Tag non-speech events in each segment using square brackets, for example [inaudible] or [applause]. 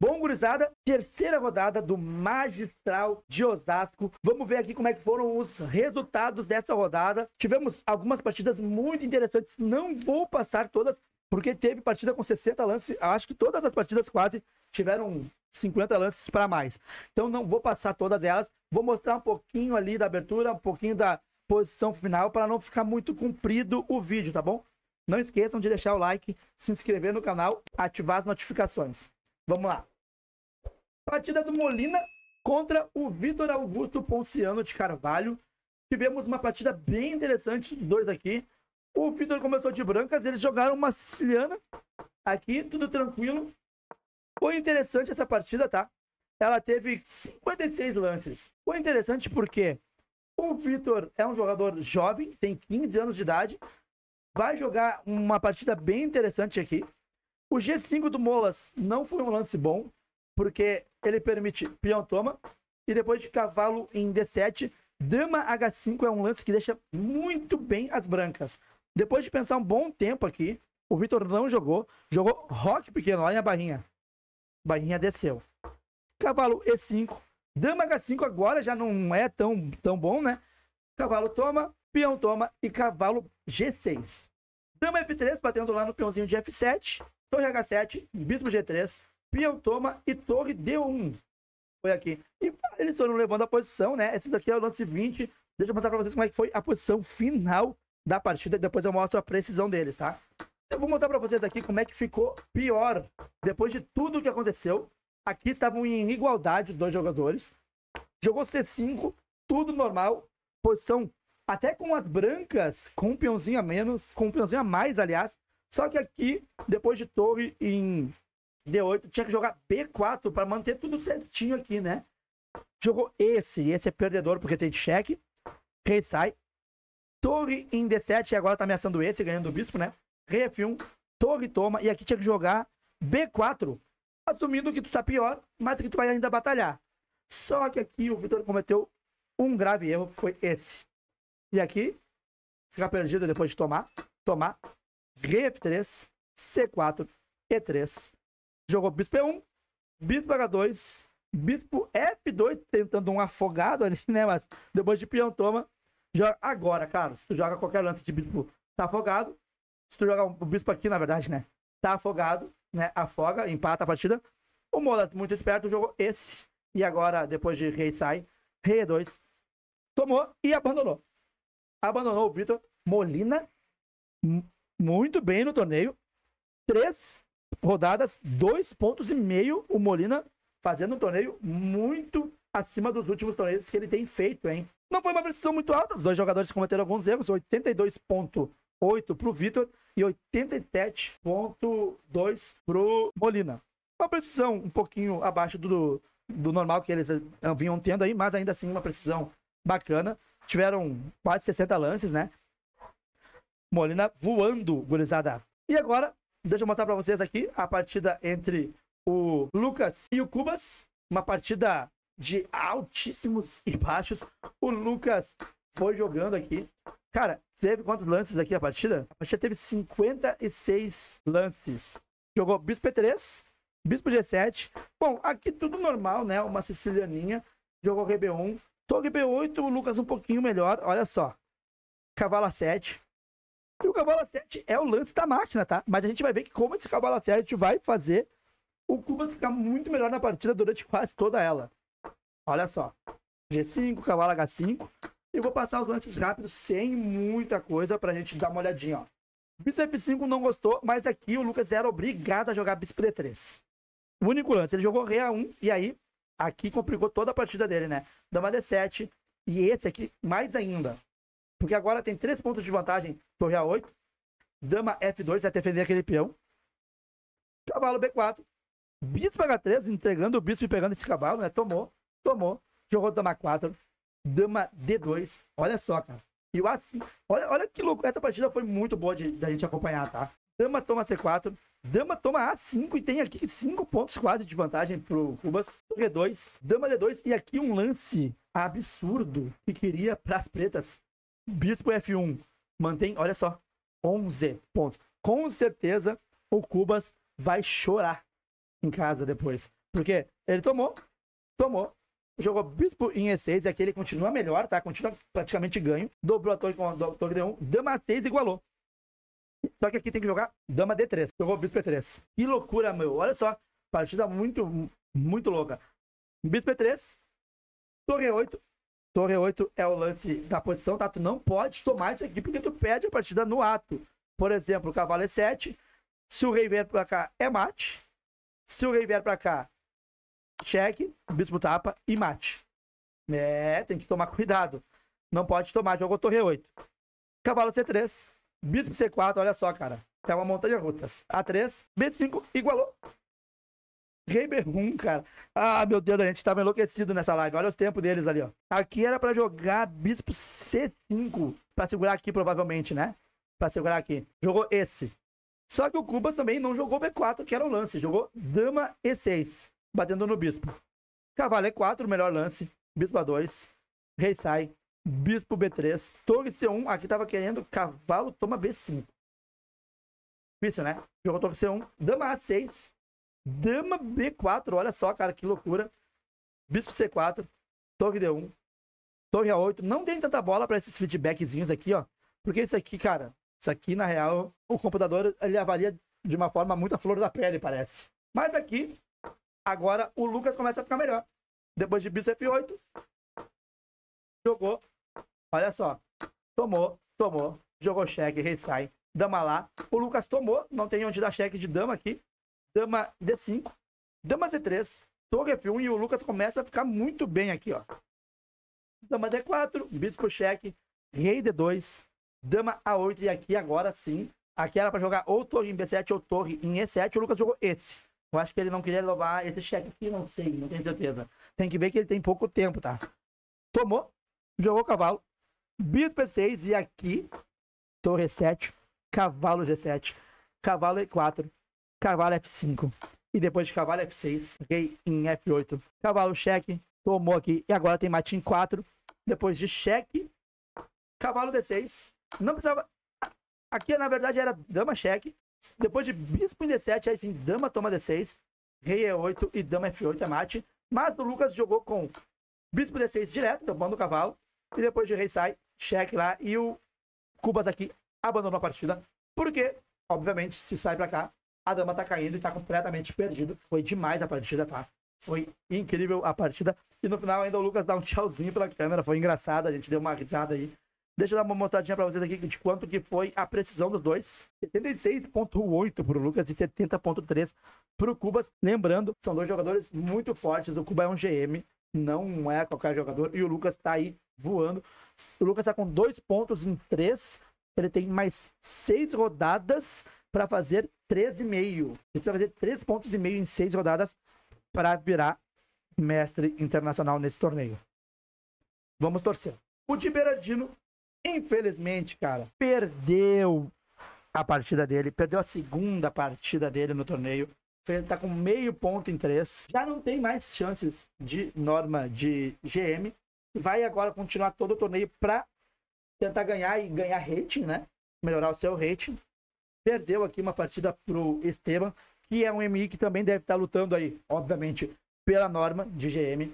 Bom, gurizada, terceira rodada do Magistral de Osasco. Vamos ver aqui como é que foram os resultados dessa rodada. Tivemos algumas partidas muito interessantes. Não vou passar todas, porque teve partida com 60 lances. Acho que todas as partidas quase tiveram 50 lances para mais. Então não vou passar todas elas. Vou mostrar um pouquinho ali da abertura, um pouquinho da posição final, para não ficar muito comprido o vídeo, tá bom? Não esqueçam de deixar o like, se inscrever no canal, ativar as notificações. Vamos lá. Partida do Molina contra o Vitor Augusto Ponciano de Carvalho. Tivemos uma partida bem interessante dos dois aqui. O Vitor começou de brancas, eles jogaram uma siciliana aqui, tudo tranquilo. Foi interessante essa partida, tá? Ela teve 56 lances. Foi interessante porque o Vitor é um jogador jovem, tem 15 anos de idade. Vai jogar uma partida bem interessante aqui. O G5 do Molas não foi um lance bom, porque ele permite peão toma, e depois de cavalo em D7, dama H5 é um lance que deixa muito bem as brancas. Depois de pensar um bom tempo aqui, o Vitor não jogou, jogou rock pequeno, olha a barrinha. Barrinha desceu. Cavalo E5, dama H5 agora já não é tão, tão bom, né? Cavalo toma, peão toma e cavalo G6. Dama F3 batendo lá no peãozinho de F7. Torre H7, Bispo G3, Peão toma e Torre D1. Foi aqui. E eles foram levando a posição, né? Esse daqui é o lance 20. Deixa eu mostrar pra vocês como é que foi a posição final da partida. Depois eu mostro a precisão deles, tá? Eu vou mostrar pra vocês aqui como é que ficou pior depois de tudo o que aconteceu. Aqui estavam em igualdade os dois jogadores. Jogou C5, tudo normal. Posição até com as brancas, com um peãozinho a menos, com um peãozinho a mais, aliás, só que aqui, depois de torre em D8, tinha que jogar B4 para manter tudo certinho aqui, né? Jogou esse, esse é perdedor porque tem cheque. Rei sai. Torre em D7 e agora tá ameaçando esse, ganhando o bispo, né? Rei F1, torre toma e aqui tinha que jogar B4. Assumindo que tu tá pior, mas que tu vai ainda batalhar. Só que aqui o Vitor cometeu um grave erro, que foi esse. E aqui, ficar perdido depois de tomar, tomar, rei 3 C4, E3. Jogou bispo E1, bispo H2, bispo F2, tentando um afogado ali, né? Mas depois de peão toma. Joga... Agora, cara, se tu joga qualquer lance de bispo tá afogado. Se tu jogar o bispo aqui, na verdade, né? Tá afogado, né? Afoga, empata a partida. O Mola, muito esperto, jogou esse. E agora, depois de rei sai, rei E2, tomou e abandonou. Abandonou o Vitor Molina muito bem no torneio. Três rodadas, dois pontos e meio. O Molina fazendo um torneio muito acima dos últimos torneios que ele tem feito, hein? Não foi uma precisão muito alta, os dois jogadores cometeram alguns erros, 82.8 para o Vitor e 87.2 para o Molina. Uma precisão um pouquinho abaixo do, do normal que eles eh, vinham tendo aí, mas ainda assim uma precisão bacana. Tiveram quase 60 lances, né? Molina voando, gurizada. E agora, deixa eu mostrar pra vocês aqui a partida entre o Lucas e o Cubas. Uma partida de altíssimos e baixos. O Lucas foi jogando aqui. Cara, teve quantos lances aqui a partida? A partida teve 56 lances. Jogou bispo E3, bispo G7. Bom, aqui tudo normal, né? Uma sicilianinha. Jogou RB1. Tô RB8, o Lucas um pouquinho melhor. Olha só. Cavalo A7. E o Cabala 7 é o lance da máquina, tá? Mas a gente vai ver que como esse Cabala 7 vai fazer o Cubas ficar muito melhor na partida durante quase toda ela. Olha só. G5, cavalo H5. Eu vou passar os lances rápidos, sem muita coisa, pra gente dar uma olhadinha, ó. Bispo F5 não gostou, mas aqui o Lucas era obrigado a jogar Bispo D3. O único lance, ele jogou Rei A1, e aí, aqui complicou toda a partida dele, né? Dama D7, e esse aqui mais ainda. Porque agora tem três pontos de vantagem. Torre A8. Dama F2 vai defender aquele peão. Cavalo B4. Bispo H3, entregando o bispo e pegando esse cavalo, né? Tomou, tomou. Jogou dama 4. Dama D2. Olha só, cara. E o A5. Olha, olha que louco. Essa partida foi muito boa de, de a gente acompanhar, tá? Dama toma C4. Dama toma A5 e tem aqui 5 pontos quase de vantagem pro Cubas. D2, Dama D2 e aqui um lance absurdo que queria pras pretas. Bispo F1 mantém, olha só, 11 pontos. Com certeza o Cubas vai chorar em casa depois. Porque ele tomou, tomou, jogou Bispo em E6, e aqui ele continua melhor, tá? Continua praticamente ganho. Dobrou a torre com a torre D1, dama 6 igualou. Só que aqui tem que jogar dama D3. Jogou bispo E3. Que loucura, meu. Olha só. Partida muito, muito louca. Bispo E3. Torre E8. Torre 8 é o lance da posição, tá? Tu não pode tomar isso aqui porque tu perde a partida no ato. Por exemplo, o cavalo é 7. Se o rei vier pra cá, é mate. Se o rei vier pra cá, cheque, bispo tapa e mate. É, tem que tomar [laughs] cuidado. Não pode tomar, jogo torre 8. Cavalo C3, bispo C4, olha só, cara. É uma montanha de rutas. A3, B5, igualou. Reiberum, cara. Ah, meu Deus, a gente tava enlouquecido nessa live. Olha o tempo deles ali, ó. Aqui era pra jogar bispo C5. Pra segurar aqui, provavelmente, né? Pra segurar aqui. Jogou esse. Só que o Cubas também não jogou B4, que era o lance. Jogou dama E6, batendo no bispo. Cavalo E4, melhor lance. Bispo A2. Rei sai. Bispo B3. Torre C1. Aqui tava querendo cavalo, toma B5. Difícil, né? Jogou torre C1. Dama A6. Dama B4, olha só, cara, que loucura. Bispo C4, Torre D1, Torre A8. Não tem tanta bola para esses feedbackzinhos aqui, ó. Porque isso aqui, cara, isso aqui, na real, o computador ele avalia de uma forma muito a flor da pele, parece. Mas aqui, agora o Lucas começa a ficar melhor. Depois de bispo F8, jogou. Olha só. Tomou, tomou, jogou cheque, rei sai, dama lá. O Lucas tomou, não tem onde dar cheque de dama aqui dama D5, dama C3, torre F1 e o Lucas começa a ficar muito bem aqui, ó. Dama D4, bispo cheque, rei D2, dama A8 e aqui agora sim, aqui era para jogar ou torre em B7 ou torre em E7, o Lucas jogou esse. Eu acho que ele não queria levar esse cheque aqui, não sei, não tenho certeza. Tem que ver que ele tem pouco tempo, tá? Tomou, jogou cavalo, bispo E6 e aqui, torre E7, cavalo G7, cavalo E4, cavalo F5. E depois de cavalo F6, rei em F8. Cavalo cheque, tomou aqui. E agora tem mate em 4. Depois de cheque, cavalo D6. Não precisava... Aqui, na verdade, era dama cheque. Depois de bispo em D7, aí sim, dama toma D6. Rei E8 e dama F8 é mate. Mas o Lucas jogou com bispo D6 direto, tomando o cavalo. E depois de rei sai, cheque lá. E o Cubas aqui abandonou a partida. Porque, obviamente, se sai pra cá, a dama tá caindo e tá completamente perdido. Foi demais a partida, tá? Foi incrível a partida. E no final ainda o Lucas dá um tchauzinho pela câmera. Foi engraçado, a gente deu uma risada aí. Deixa eu dar uma mostradinha pra vocês aqui de quanto que foi a precisão dos dois. 76.8 pro Lucas e 70.3 pro Cubas. Lembrando, são dois jogadores muito fortes. O Cuba é um GM, não é qualquer jogador. E o Lucas tá aí voando. O Lucas tá com dois pontos em três. Ele tem mais seis rodadas para fazer 3,5. Precisa fazer 3 pontos e meio em 6 rodadas para virar mestre internacional nesse torneio. Vamos torcer. O Tiberadino, infelizmente, cara, perdeu a partida dele, perdeu a segunda partida dele no torneio. Tá com meio ponto em três. Já não tem mais chances de norma de GM. Vai agora continuar todo o torneio para tentar ganhar e ganhar rating, né? Melhorar o seu rating Perdeu aqui uma partida pro Esteban, que é um MI que também deve estar tá lutando aí, obviamente, pela norma de GM.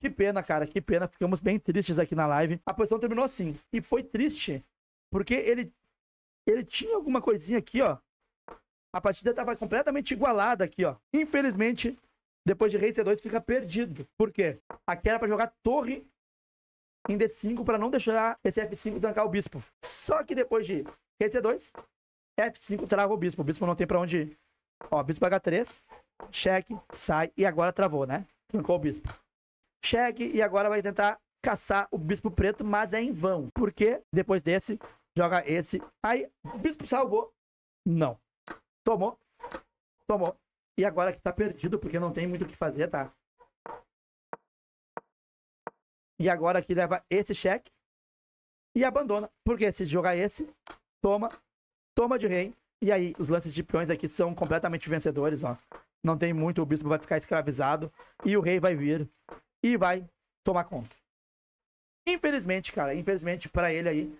Que pena, cara, que pena. Ficamos bem tristes aqui na live. A posição terminou assim. E foi triste, porque ele, ele tinha alguma coisinha aqui, ó. A partida estava completamente igualada aqui, ó. Infelizmente, depois de rei C2 fica perdido. Por quê? Aqui era pra jogar torre em D5 para não deixar esse F5 trancar o bispo. Só que depois de rei C2, F5 trava o bispo. O bispo não tem pra onde ir. Ó, bispo H3. Cheque, sai. E agora travou, né? Trancou o bispo. Cheque e agora vai tentar caçar o bispo preto, mas é em vão. Porque depois desse, joga esse. Aí, o bispo salvou. Não. Tomou. Tomou. E agora que tá perdido, porque não tem muito o que fazer, tá? E agora que leva esse cheque e abandona. Porque se jogar esse, toma, toma de rei. E aí, os lances de peões aqui são completamente vencedores, ó. Não tem muito, o bispo vai ficar escravizado. E o rei vai vir e vai tomar conta. Infelizmente, cara, infelizmente para ele aí,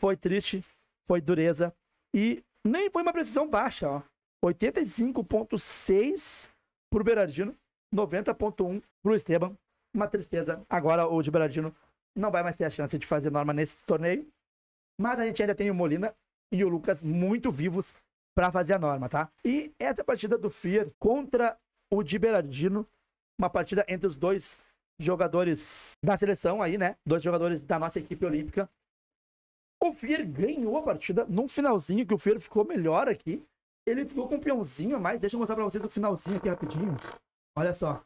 foi triste, foi dureza. E nem foi uma precisão baixa, ó. 85,6 pro Berardino, 90,1 pro Esteban. Uma tristeza. Agora o de Berardino não vai mais ter a chance de fazer norma nesse torneio. Mas a gente ainda tem o Molina, e o Lucas muito vivos para fazer a norma, tá? E essa partida do Fier contra o Di Berardino, uma partida entre os dois jogadores da seleção aí, né? Dois jogadores da nossa equipe olímpica. O Fier ganhou a partida num finalzinho que o Fier ficou melhor aqui. Ele ficou com um peãozinho a mais. Deixa eu mostrar pra vocês o finalzinho aqui rapidinho. Olha só.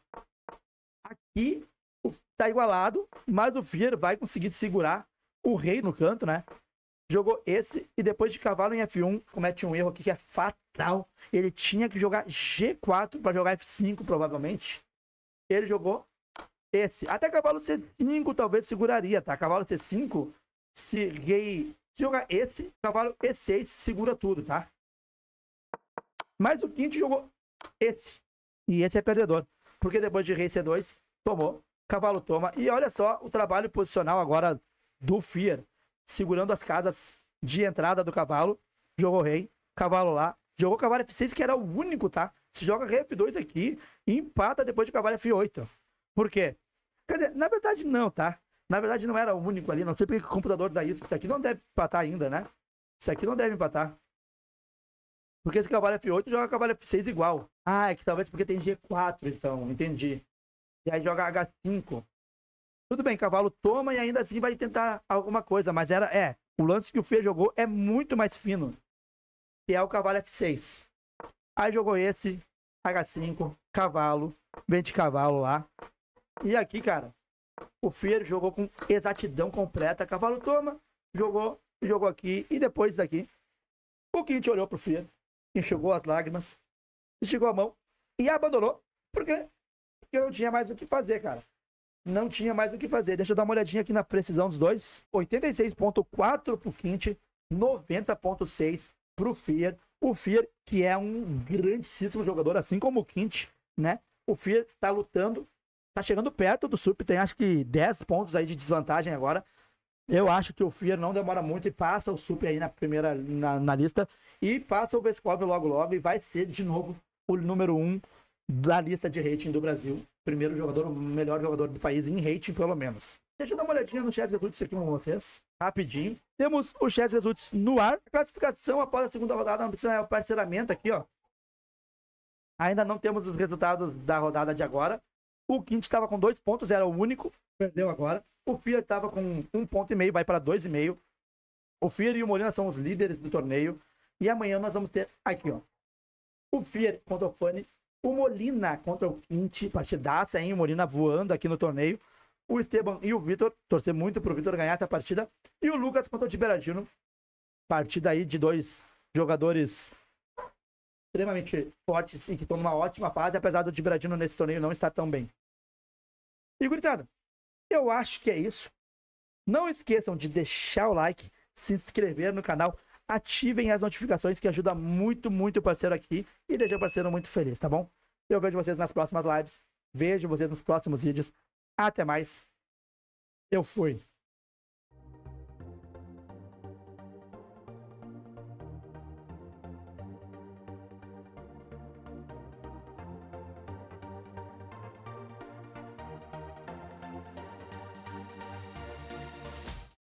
Aqui tá igualado, mas o Fier vai conseguir segurar o rei no canto, né? jogou esse e depois de cavalo em F1 comete um erro aqui que é fatal. Ele tinha que jogar G4 para jogar F5 provavelmente. Ele jogou esse. Até cavalo C5 talvez seguraria, tá? Cavalo C5, se rei jogar esse, cavalo E6 segura tudo, tá? Mas o quinto jogou esse. E esse é perdedor. Porque depois de rei C2, tomou, cavalo toma. E olha só o trabalho posicional agora do Fier segurando as casas de entrada do cavalo, jogou rei, cavalo lá, jogou cavalo F6, que era o único, tá? Se joga rei F2 aqui empata depois de cavalo F8. Por quê? Cadê? Na verdade, não, tá? Na verdade, não era o único ali. Não sei porque o computador dá isso. Isso aqui não deve empatar ainda, né? Isso aqui não deve empatar. Porque esse cavalo F8 joga cavalo F6 igual. Ah, é que talvez porque tem G4, então. Entendi. E aí joga H5. Tudo bem, cavalo toma e ainda assim vai tentar alguma coisa, mas era é, o lance que o Fê jogou é muito mais fino, e é o cavalo F6. Aí jogou esse H5, cavalo, de cavalo lá. E aqui, cara, o Fê jogou com exatidão completa, cavalo toma, jogou, jogou aqui e depois daqui, o Quinte olhou pro Fê, enxugou as lágrimas, esticou a mão e abandonou, porque eu não tinha mais o que fazer, cara não tinha mais o que fazer. Deixa eu dar uma olhadinha aqui na precisão dos dois. 86.4 pro Quinte, 90.6 pro Fear. O Fear, que é um grandíssimo jogador, assim como o Quinte, né? O Fear está lutando, tá chegando perto do Sup, tem acho que 10 pontos aí de desvantagem agora. Eu acho que o Fear não demora muito e passa o Sup aí na primeira na, na lista e passa o Vescov logo logo e vai ser de novo o número 1 um da lista de rating do Brasil. Primeiro jogador, melhor jogador do país em rating, pelo menos. Deixa eu dar uma olhadinha no Chess Results aqui com vocês, rapidinho. Temos o Chess Results no ar. A classificação após a segunda rodada, não precisa é o parceiramento aqui, ó. Ainda não temos os resultados da rodada de agora. O Quint estava com dois pontos, era o único, perdeu agora. O Fear estava com um ponto e meio, vai para dois e meio. O Fear e o Molina são os líderes do torneio. E amanhã nós vamos ter aqui, ó. O Fear contra o Fani o Molina contra o Quinte, partidaça, hein? O Molina voando aqui no torneio. O Esteban e o Vitor, torcer muito pro Vitor ganhar essa partida. E o Lucas contra o Tiberadino. Partida aí de dois jogadores extremamente fortes e que estão numa ótima fase, apesar do Tiberadino nesse torneio não estar tão bem. E, gritada, eu acho que é isso. Não esqueçam de deixar o like, se inscrever no canal ativem as notificações que ajuda muito, muito o parceiro aqui e deixa o parceiro muito feliz, tá bom? Eu vejo vocês nas próximas lives, vejo vocês nos próximos vídeos. Até mais. Eu fui.